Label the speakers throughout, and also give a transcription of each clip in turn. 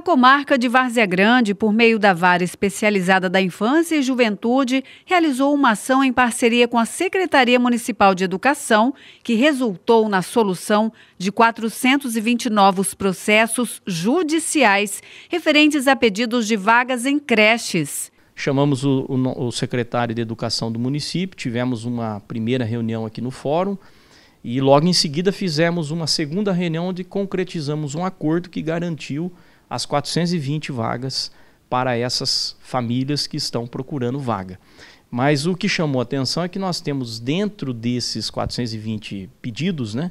Speaker 1: A comarca de Várzea Grande, por meio da Vara Especializada da Infância e Juventude, realizou uma ação em parceria com a Secretaria Municipal de Educação, que resultou na solução de 420 novos processos judiciais referentes a pedidos de vagas em creches.
Speaker 2: Chamamos o, o, o secretário de Educação do município, tivemos uma primeira reunião aqui no fórum. E logo em seguida fizemos uma segunda reunião onde concretizamos um acordo que garantiu as 420 vagas para essas famílias que estão procurando vaga. Mas o que chamou atenção é que nós temos dentro desses 420 pedidos, né,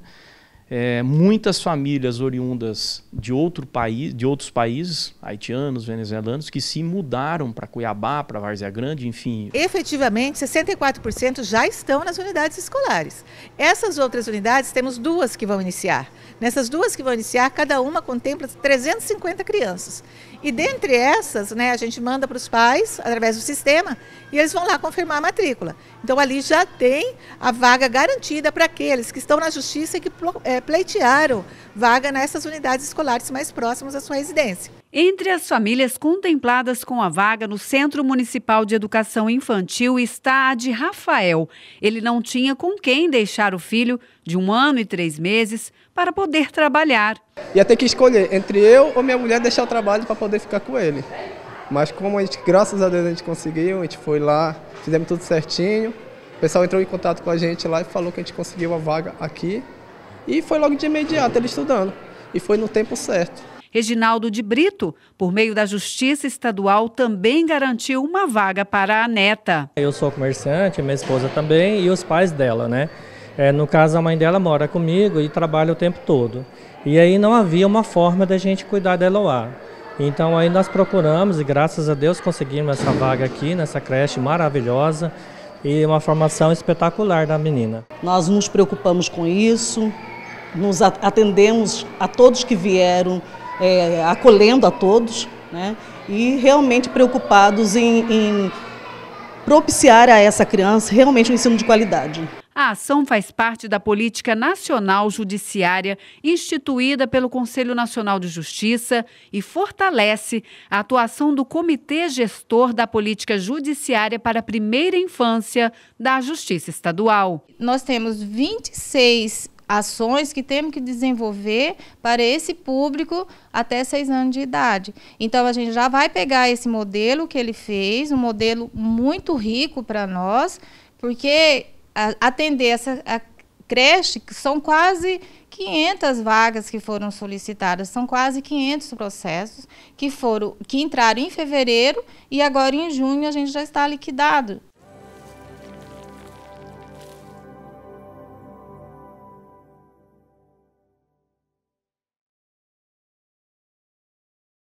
Speaker 2: é, muitas famílias oriundas de, outro país, de outros países, haitianos, venezuelanos, que se mudaram para Cuiabá, para Várzea Grande, enfim.
Speaker 3: Efetivamente, 64% já estão nas unidades escolares. Essas outras unidades, temos duas que vão iniciar. Nessas duas que vão iniciar, cada uma contempla 350 crianças. E dentre essas, né, a gente manda para os pais através do sistema e eles vão lá confirmar a matrícula. Então ali já tem a vaga garantida para aqueles que estão na justiça e que é, pleitearam vaga nessas unidades escolares mais próximas
Speaker 1: à sua residência. Entre as famílias contempladas com a vaga no Centro Municipal de Educação Infantil está a de Rafael. Ele não tinha com quem deixar o filho de um ano e três meses para poder trabalhar. Ia
Speaker 4: ter que escolher entre eu ou minha mulher deixar o trabalho para poder poder ficar com ele. Mas como a gente, graças a Deus a gente conseguiu, a gente foi lá, fizemos tudo certinho. O pessoal entrou em contato com a gente lá e falou que a gente conseguiu a vaga aqui.
Speaker 1: E foi logo de imediato ele estudando. E foi no tempo certo. Reginaldo de Brito, por meio da Justiça Estadual, também garantiu uma vaga para a neta.
Speaker 5: Eu sou comerciante, minha esposa também e os pais dela, né? É, no caso, a mãe dela mora comigo e trabalha o tempo todo. E aí não havia uma forma da gente cuidar dela lá. Então aí nós procuramos e graças a Deus conseguimos essa vaga aqui nessa creche maravilhosa e uma formação espetacular da menina.
Speaker 4: Nós nos preocupamos com isso, nos atendemos a todos que vieram, é, acolhendo a todos, né? e realmente preocupados em, em propiciar a essa criança realmente um ensino de qualidade.
Speaker 1: A ação faz parte da política nacional judiciária instituída pelo Conselho Nacional de Justiça e fortalece a atuação do Comitê Gestor da Política Judiciária para a Primeira Infância da Justiça Estadual. Nós temos 26
Speaker 6: ações que temos que desenvolver para esse público até seis anos de idade. Então a gente já vai pegar esse modelo que ele fez, um modelo muito rico para nós, porque atender essa creche, que são quase 500 vagas que foram solicitadas, são quase 500 processos que foram que entraram em fevereiro e agora em junho a gente já está liquidado.